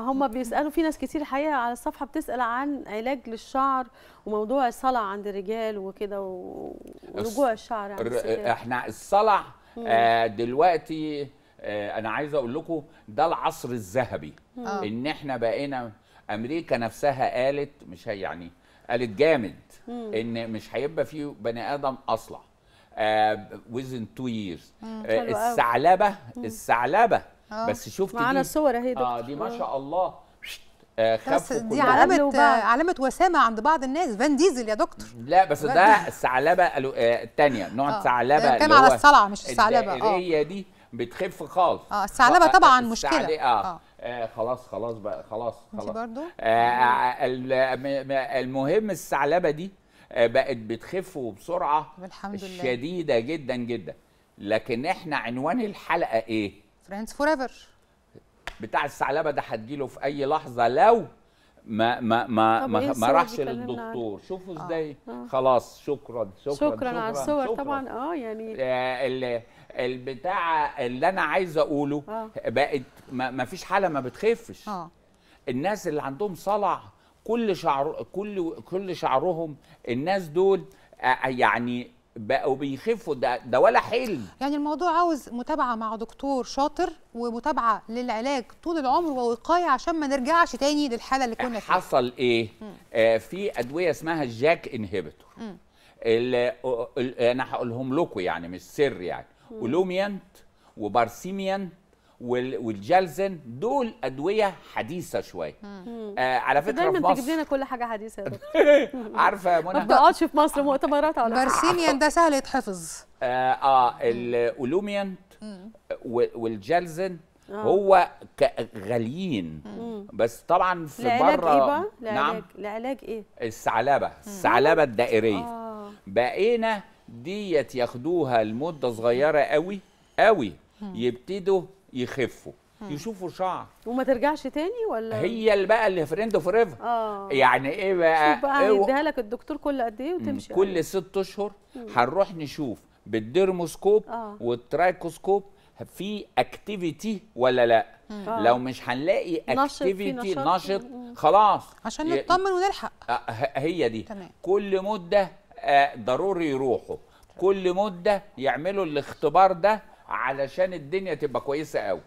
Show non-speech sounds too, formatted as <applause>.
هم بيسالوا في ناس كتير حقيقه على الصفحه بتسال عن علاج للشعر وموضوع الصلع عند الرجال وكده ورجوع الشعر عند يعني، احنا الصلع آه دلوقتي آه انا عايز اقول لكم ده العصر الذهبي آه. ان احنا بقينا امريكا نفسها قالت مش هي يعني قالت جامد مم. ان مش هيبقى في بني ادم اصلع آه within 2 years آه الثعلبه الثعلبه آه. بس شفت معانا الصور اهي اه دي ما آه. شاء الله بس آه، دي علامة علامة وسامة عند بعض الناس فان ديزل يا دكتور لا بس ده الثعلبة الثانية نوع الثعلبة آه. كان على الصلعة مش الثعلبة اه هي دي بتخف خالص اه الثعلبة طبعا مشكلة آه. آه خلاص خلاص بقى خلاص خلاص برضو؟ آه المهم الثعلبة دي بقت بتخف وبسرعة الحمد لله شديدة جدا جدا لكن احنا عنوان الحلقة ايه؟ فريندز فور ايفر بتاع الثعلبه ده هتجيله في اي لحظه لو ما ما ما ما, إيه ما راحش للدكتور شوفوا آه. ازاي آه. آه. خلاص شكرا شكرا شكرا, شكرا على الصور طبعا اه يعني آه، اللي البتاع اللي انا عايز اقوله آه. بقت ما, ما فيش حاله ما بتخفش آه. الناس اللي عندهم صلع كل شعر كل كل شعرهم الناس دول آه، يعني بقوا بيخفوا ده, ده ولا حلم يعني الموضوع عاوز متابعه مع دكتور شاطر ومتابعه للعلاج طول العمر ووقايه عشان ما نرجعش تاني للحاله اللي كنا فيها حصل ايه آه في ادويه اسمها الجاك انهبيتور انا هقولهم لكم يعني مش سر يعني اولوميانت وبارسيميانت والجالزن دول ادويه حديثه شويه آه على فكره دايما في مصر لنا كل حاجه حديثه <laughs> عارفه يا منى ما بتقعدش في مصر مؤتمرات على برسيميان ده سهل يتحفظ اه, آه الاولوميانت والجالزن آه. هو غاليين بس طبعا في بره إيه لعلاج نعم لعلاج ايه الثعلبه الثعلبه الدائريه آه. بقينا ديت ياخدوها لمده صغيره قوي قوي يبتدوا يخفوا يشوفوا شعر وما ترجعش تاني ولا هي اللي بقى اللي فريند فور ايفر اه يعني ايه بقى شوف بقى إيه هيديها لك الدكتور كل قد ايه وتمشي كل ست اشهر هنروح نشوف بالديرموسكوب آه. والترايكوسكوب في اكتيفيتي ولا لا آه. لو مش هنلاقي اكتيفيتي نشط, نشط خلاص عشان نطمن ونلحق آه، هي دي تمام. كل مده آه، ضروري يروحوا كل مده يعملوا الاختبار ده علشان الدنيا تبقى كويسه قوي